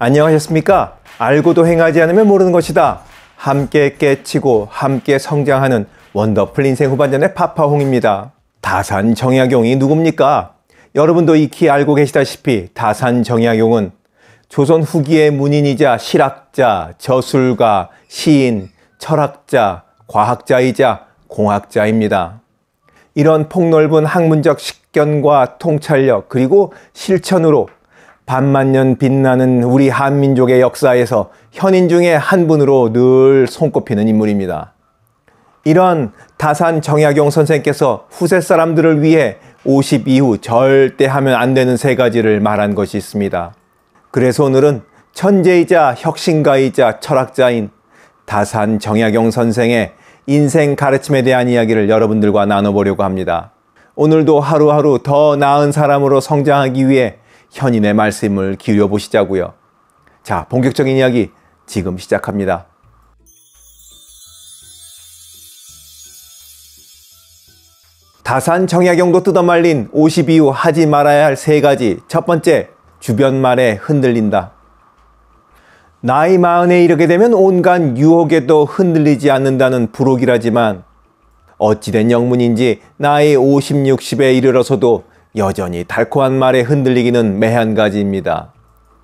안녕하셨습니까? 알고도 행하지 않으면 모르는 것이다. 함께 깨치고 함께 성장하는 원더풀 인생 후반전의 파파홍입니다. 다산 정약용이 누굽니까? 여러분도 익히 알고 계시다시피 다산 정약용은 조선 후기의 문인이자 실학자, 저술가, 시인, 철학자, 과학자이자 공학자입니다. 이런 폭넓은 학문적 식견과 통찰력 그리고 실천으로 반만년 빛나는 우리 한민족의 역사에서 현인 중에 한 분으로 늘 손꼽히는 인물입니다. 이런 다산 정약용 선생께서 후세 사람들을 위해 50 이후 절대 하면 안 되는 세 가지를 말한 것이 있습니다. 그래서 오늘은 천재이자 혁신가이자 철학자인 다산 정약용 선생의 인생 가르침에 대한 이야기를 여러분들과 나눠보려고 합니다. 오늘도 하루하루 더 나은 사람으로 성장하기 위해 현인의 말씀을 기울여 보시자고요. 자, 본격적인 이야기 지금 시작합니다. 다산 청약용도 뜯어말린 52후 하지 말아야 할 세 가지. 첫 번째, 주변 말에 흔들린다. 나이 마흔에 이르게 되면 온갖 유혹에도 흔들리지 않는다는 부록이라지만 어찌된 영문인지 나이 50, 60에 이르러서도 여전히 달콤한 말에 흔들리기는 매한가지입니다.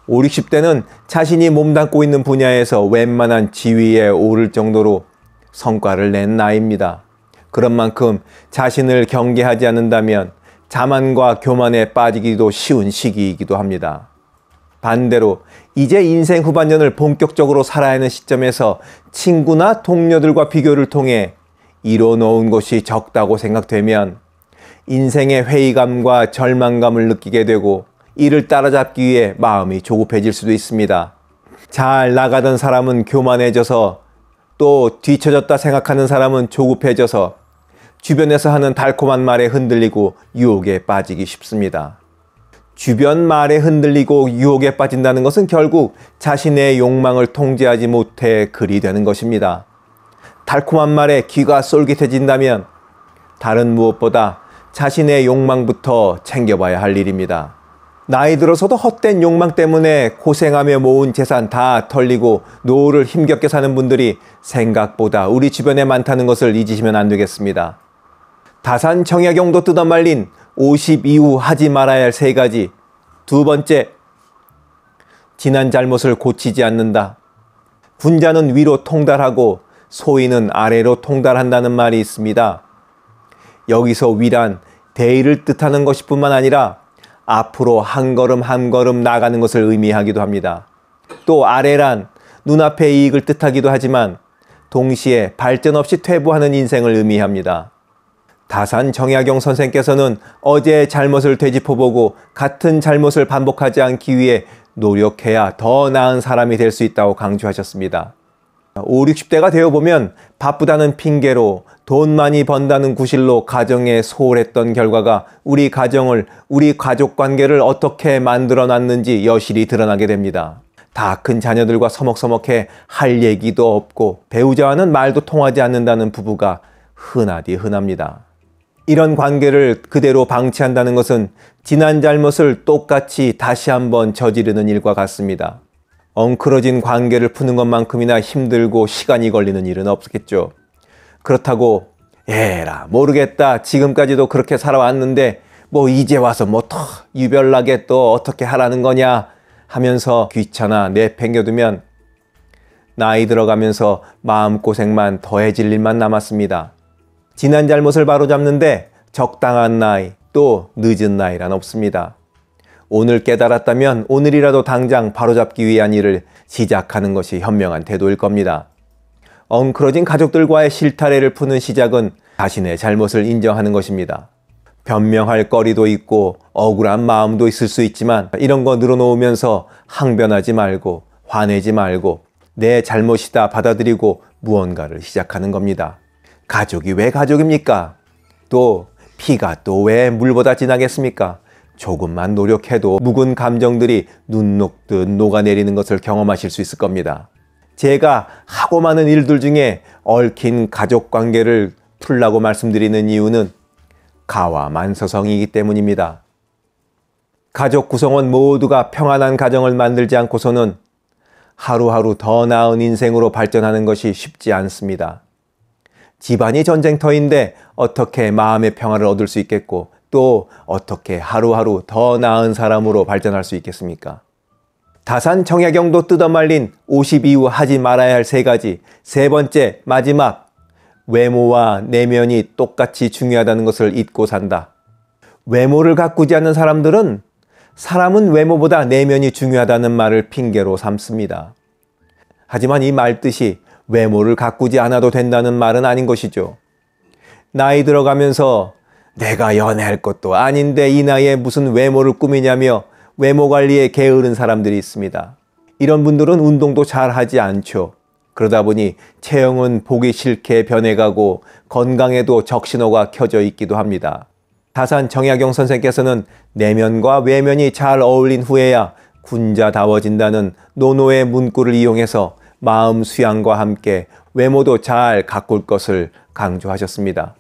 5, 60대는 자신이 몸담고 있는 분야에서 웬만한 지위에 오를 정도로 성과를 낸 나이입니다. 그런 만큼 자신을 경계하지 않는다면 자만과 교만에 빠지기도 쉬운 시기이기도 합니다. 반대로 이제 인생 후반년을 본격적으로 살아야 하는 시점에서 친구나 동료들과 비교를 통해 이뤄놓은 것이 적다고 생각되면 인생의 회의감과 절망감을 느끼게 되고 이를 따라잡기 위해 마음이 조급해질 수도 있습니다. 잘 나가던 사람은 교만해져서 또 뒤처졌다 생각하는 사람은 조급해져서 주변에서 하는 달콤한 말에 흔들리고 유혹에 빠지기 쉽습니다. 주변 말에 흔들리고 유혹에 빠진다는 것은 결국 자신의 욕망을 통제하지 못해 그리 되는 것입니다. 달콤한 말에 귀가 쏠깃해진다면 다른 무엇보다 자신의 욕망부터 챙겨봐야 할 일입니다. 나이 들어서도 헛된 욕망 때문에 고생하며 모은 재산 다 털리고 노후를 힘겹게 사는 분들이 생각보다 우리 주변에 많다는 것을 잊으시면 안 되겠습니다. 다산 청약용도 뜯어말린 50 이후 하지 말아야 할 세 가지. 두 번째, 지난 잘못을 고치지 않는다. 군자는 위로 통달하고 소인은 아래로 통달한다는 말이 있습니다. 여기서 위란 대의를 뜻하는 것일 뿐만 아니라 앞으로 한 걸음 한 걸음 나가는 것을 의미하기도 합니다. 또 아래란 눈앞의 이익을 뜻하기도 하지만 동시에 발전 없이 퇴보하는 인생을 의미합니다. 다산 정약용 선생께서는 어제의 잘못을 되짚어보고 같은 잘못을 반복하지 않기 위해 노력해야 더 나은 사람이 될 수 있다고 강조하셨습니다. 5, 60대가 되어보면 바쁘다는 핑계로 돈 많이 번다는 구실로 가정에 소홀했던 결과가 우리 가정을, 우리 가족 관계를 어떻게 만들어 놨는지 여실히 드러나게 됩니다. 다 큰 자녀들과 서먹서먹해 할 얘기도 없고 배우자와는 말도 통하지 않는다는 부부가 흔하디 흔합니다. 이런 관계를 그대로 방치한다는 것은 지난 잘못을 똑같이 다시 한번 저지르는 일과 같습니다. 엉클어진 관계를 푸는 것만큼이나 힘들고 시간이 걸리는 일은 없겠죠. 그렇다고 에라 모르겠다 지금까지도 그렇게 살아왔는데 뭐 이제 와서 뭐 더 유별나게 또 어떻게 하라는 거냐 하면서 귀찮아 내팽겨두면 나이 들어가면서 마음고생만 더해질 일만 남았습니다. 지난 잘못을 바로잡는데 적당한 나이 또 늦은 나이란 없습니다. 오늘 깨달았다면 오늘이라도 당장 바로잡기 위한 일을 시작하는 것이 현명한 태도일 겁니다. 엉클어진 가족들과의 실타래를 푸는 시작은 자신의 잘못을 인정하는 것입니다. 변명할 거리도 있고 억울한 마음도 있을 수 있지만 이런 거 늘어놓으면서 항변하지 말고 화내지 말고 내 잘못이다 받아들이고 무언가를 시작하는 겁니다. 가족이 왜 가족입니까? 또 피가 또 왜 물보다 진하겠습니까? 조금만 노력해도 묵은 감정들이 눈 녹듯 녹아내리는 것을 경험하실 수 있을 겁니다. 제가 하고 많은 일들 중에 얽힌 가족 관계를 풀라고 말씀드리는 이유는 가와만서성이기 때문입니다. 가족 구성원 모두가 평안한 가정을 만들지 않고서는 하루하루 더 나은 인생으로 발전하는 것이 쉽지 않습니다. 집안이 전쟁터인데 어떻게 마음의 평화를 얻을 수 있겠고 또 어떻게 하루하루 더 나은 사람으로 발전할 수 있겠습니까? 다산 청약경도 뜯어말린 52후 하지 말아야 할 세 가지 세 번째 마지막 외모와 내면이 똑같이 중요하다는 것을 잊고 산다. 외모를 가꾸지 않는 사람들은 사람은 외모보다 내면이 중요하다는 말을 핑계로 삼습니다. 하지만 이 말뜻이 외모를 가꾸지 않아도 된다는 말은 아닌 것이죠. 나이 들어가면서 내가 연애할 것도 아닌데 이 나이에 무슨 외모를 꾸미냐며 외모 관리에 게으른 사람들이 있습니다. 이런 분들은 운동도 잘 하지 않죠. 그러다 보니 체형은 보기 싫게 변해가고 건강에도 적신호가 켜져 있기도 합니다. 다산 정약용 선생께서는 내면과 외면이 잘 어울린 후에야 군자다워진다는 노노의 문구를 이용해서 마음 수양과 함께 외모도 잘 가꿀 것을 강조하셨습니다.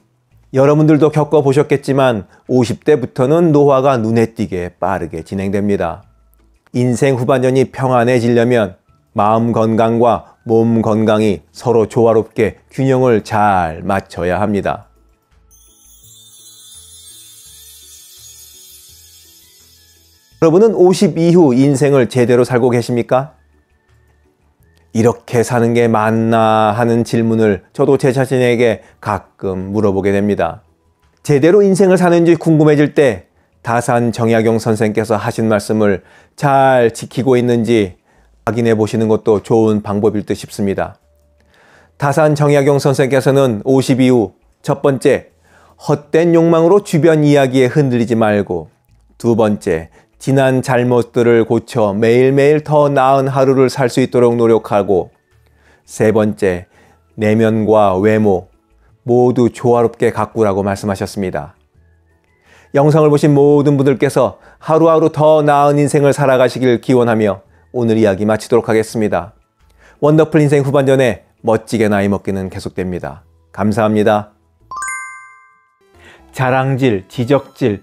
여러분들도 겪어보셨겠지만 50대부터는 노화가 눈에 띄게 빠르게 진행됩니다. 인생 후반년이 평안해지려면 마음 건강과 몸 건강이 서로 조화롭게 균형을 잘 맞춰야 합니다. 여러분은 50 이후 인생을 제대로 살고 계십니까? 이렇게 사는 게 맞나 하는 질문을 저도 제 자신에게 가끔 물어보게 됩니다. 제대로 인생을 사는지 궁금해질 때 다산 정약용 선생께서 하신 말씀을 잘 지키고 있는지 확인해 보시는 것도 좋은 방법일 듯 싶습니다. 다산 정약용 선생께서는 50 이후 첫 번째, 헛된 욕망으로 주변 이야기에 흔들리지 말고 두 번째, 지난 잘못들을 고쳐 매일매일 더 나은 하루를 살 수 있도록 노력하고 세 번째, 내면과 외모 모두 조화롭게 가꾸라고 말씀하셨습니다. 영상을 보신 모든 분들께서 하루하루 더 나은 인생을 살아가시길 기원하며 오늘 이야기 마치도록 하겠습니다. 원더풀 인생 후반전에 멋지게 나이 먹기는 계속됩니다. 감사합니다. 자랑질, 지적질,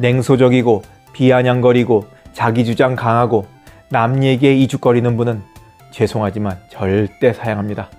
냉소적이고 비아냥거리고 자기 주장 강하고 남 얘기에 이죽거리는 분은 죄송하지만 절대 사양합니다.